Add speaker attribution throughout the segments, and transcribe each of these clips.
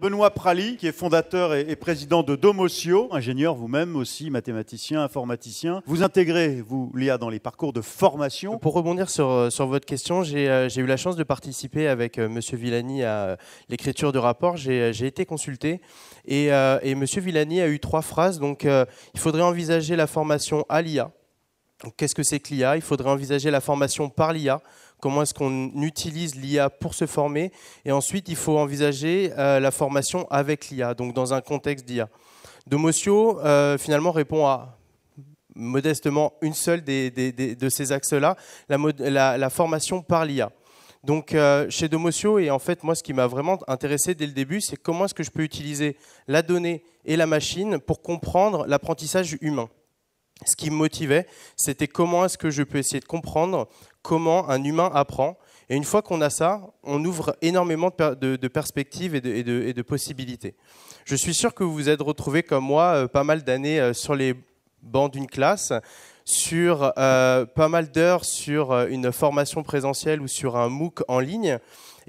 Speaker 1: Benoît Prali, qui est fondateur et, président de domocio ingénieur vous-même aussi, mathématicien, informaticien. Vous intégrez, vous, l'IA dans les parcours de formation. Pour rebondir sur, euh, sur votre question, euh, j'ai eu la chance de participer avec euh, Monsieur M. Villani à l'écriture de rapport. J'ai été consulté et, et M. Villani a eu trois phrases. Donc, il faudrait envisager la formation à l'IA. Qu'est-ce que c'est que l'IA Il faudrait envisager la formation par l'IA comment est-ce qu'on utilise l'IA pour se former, et ensuite il faut envisager euh, la formation avec l'IA, donc dans un contexte d'IA. Domotio euh, finalement répond à modestement une seule de ces axes-là, la, formation par l'IA. Donc euh, chez Domotio, et en fait moi ce qui m'a vraiment intéressé dès le début, c'est comment est-ce que je peux utiliser la donnée et la machine pour comprendre l'apprentissage humain ce qui me motivait, c'était comment est-ce que je peux essayer de comprendre comment un humain apprend. Et une fois qu'on a ça, on ouvre énormément de, perspectives et de, possibilités. Je suis sûr que vous vous êtes retrouvés comme moi euh, pas mal d'années euh, sur les bancs d'une classe, sur euh, pas mal d'heures sur une formation présentielle ou sur un MOOC en ligne.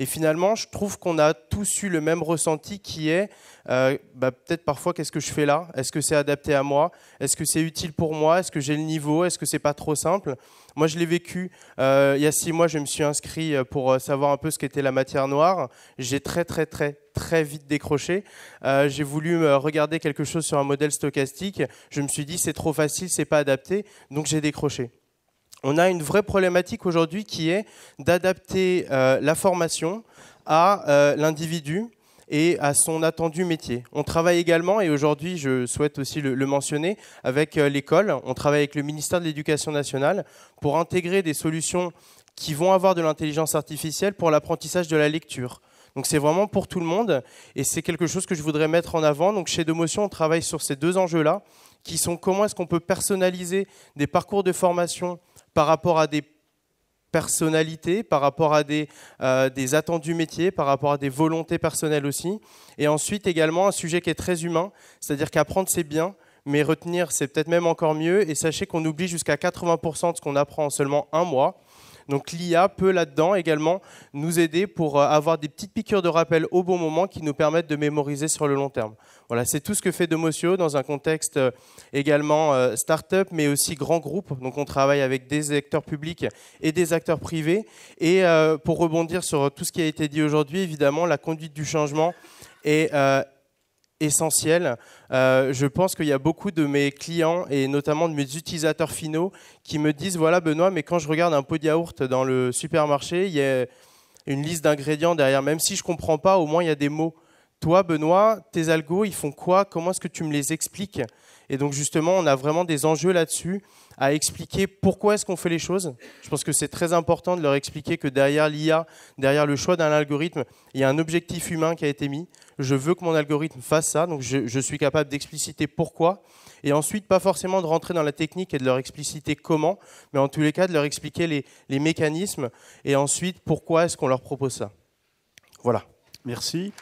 Speaker 1: Et finalement, je trouve qu'on a tous eu le même ressenti qui est euh, bah, peut-être parfois qu'est-ce que je fais là Est-ce que c'est adapté à moi Est-ce que c'est utile pour moi Est-ce que j'ai le niveau Est-ce que c'est pas trop simple Moi, je l'ai vécu. Euh, il y a six mois, je me suis inscrit euh, pour savoir un peu ce qu'était la matière noire. J'ai très, très, très, très vite décroché. j'ai voulu regarder quelque chose sur un modèle stochastique. Je me suis dit c'est trop facile, c'est pas adapté, donc j'ai décroché on a une vraie problématique aujourd'hui qui est d'adapter euh, la formation à euh, l'individu et à son attendu métier. On travaille également, et aujourd'hui je souhaite aussi le, mentionner, avec euh, l'école, on travaille avec le ministère de l'Éducation nationale pour intégrer des solutions qui vont avoir de l'intelligence artificielle pour l'apprentissage de la lecture. Donc c'est vraiment pour tout le monde et c'est quelque chose que je voudrais mettre en avant. Donc chez Domotion, on travaille sur ces deux enjeux-là qui sont comment est-ce qu'on peut personnaliser des parcours de formation par rapport à des personnalités, par rapport à des, euh, attendus métiers, par rapport à des volontés personnelles aussi. Et ensuite également un sujet qui est très humain, c'est-à-dire qu'apprendre c'est bien, mais retenir c'est peut-être même encore mieux. Et sachez qu'on oublie jusqu'à 80% de ce qu'on apprend en seulement un mois. Donc l'IA peut là-dedans également nous aider pour euh, avoir des petites piqûres de rappel au bon moment qui nous permettent de mémoriser sur le long terme. Voilà, c'est tout ce que fait Domocio dans un contexte euh, également euh, start-up, mais aussi grand groupe. Donc on travaille avec des acteurs publics et des acteurs privés. Et pour rebondir sur tout ce qui a été dit aujourd'hui, évidemment, la conduite du changement est essentiel. Euh, je pense qu'il y a beaucoup de mes clients et notamment de mes utilisateurs finaux qui me disent voilà Benoît, mais quand je regarde un pot de yaourt dans le supermarché, il y a une liste d'ingrédients derrière. Même si je comprends pas, au moins il y a des mots. Toi, Benoît, tes algos, ils font quoi Comment est-ce que tu me les expliques Et donc justement, on a vraiment des enjeux là-dessus à expliquer pourquoi est-ce qu'on fait les choses. Je pense que c'est très important de leur expliquer que derrière l'IA, derrière le choix d'un algorithme, il y a un objectif humain qui a été mis je veux que mon algorithme fasse ça, donc je, suis capable d'expliciter pourquoi, et ensuite pas forcément de rentrer dans la technique et de leur expliciter comment, mais en tous les cas de leur expliquer les mécanismes, et ensuite pourquoi est-ce qu'on leur propose ça. Voilà. Merci.